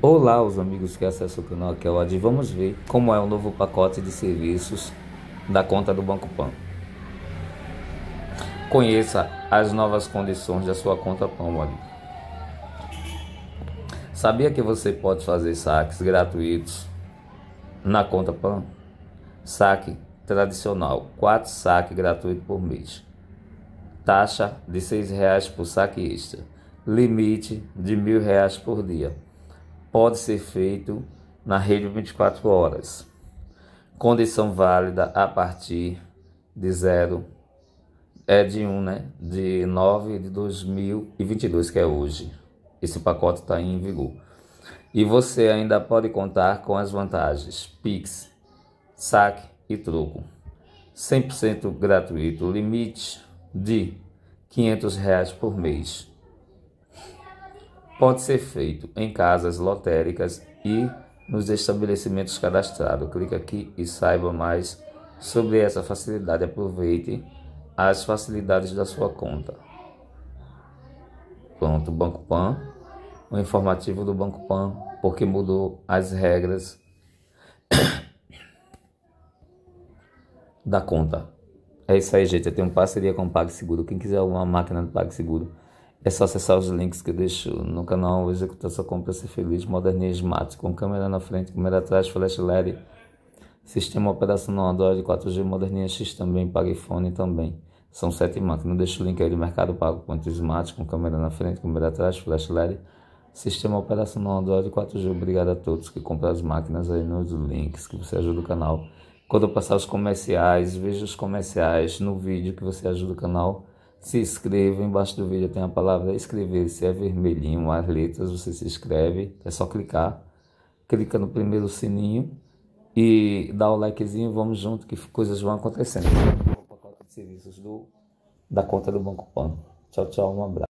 Olá, os amigos que acessam o canal aqui é o Ad. Vamos ver como é o novo pacote de serviços da conta do Banco Pan. Conheça as novas condições da sua conta Pan, Ad. Sabia que você pode fazer saques gratuitos na conta Pan? Saque tradicional, 4 saques gratuitos por mês. Taxa de R$ 6,00 por saque extra. Limite de R$ 1.000 por dia pode ser feito na rede 24 horas. Condição válida a partir de zero é de 1, um, né? De 9 de 2022, que é hoje. Esse pacote está em vigor. E você ainda pode contar com as vantagens Pix, saque e troco. 100% gratuito, limite de R$ 500 reais por mês pode ser feito em casas lotéricas e nos estabelecimentos cadastrados. Clique aqui e saiba mais sobre essa facilidade. Aproveite as facilidades da sua conta. Pronto, Banco Pan. O informativo do Banco Pan, porque mudou as regras da conta. É isso aí, gente. Eu tenho parceria com o PagSeguro. Quem quiser alguma máquina do PagSeguro, é só acessar os links que eu deixo no canal Executar sua compra, ser feliz, modernismo, mate, com câmera na frente, câmera atrás, flash LED, sistema operacional Android 4G, moderninha X também, para iPhone também. São sete máquinas. deixo o link aí do Mercado Pago, ponto smart, com câmera na frente, câmera atrás, flash LED, sistema operacional Android 4G. Obrigado a todos que compraram as máquinas aí nos links, que você ajuda o canal. Quando eu passar os comerciais, veja os comerciais no vídeo que você ajuda o canal se inscreva. Embaixo do vídeo tem a palavra inscrever-se, é vermelhinho, as letras, você se inscreve, é só clicar. Clica no primeiro sininho e dá o likezinho, vamos junto que coisas vão acontecendo. O pacote de serviços do, da conta do Banco Pan. Tchau, tchau, um abraço.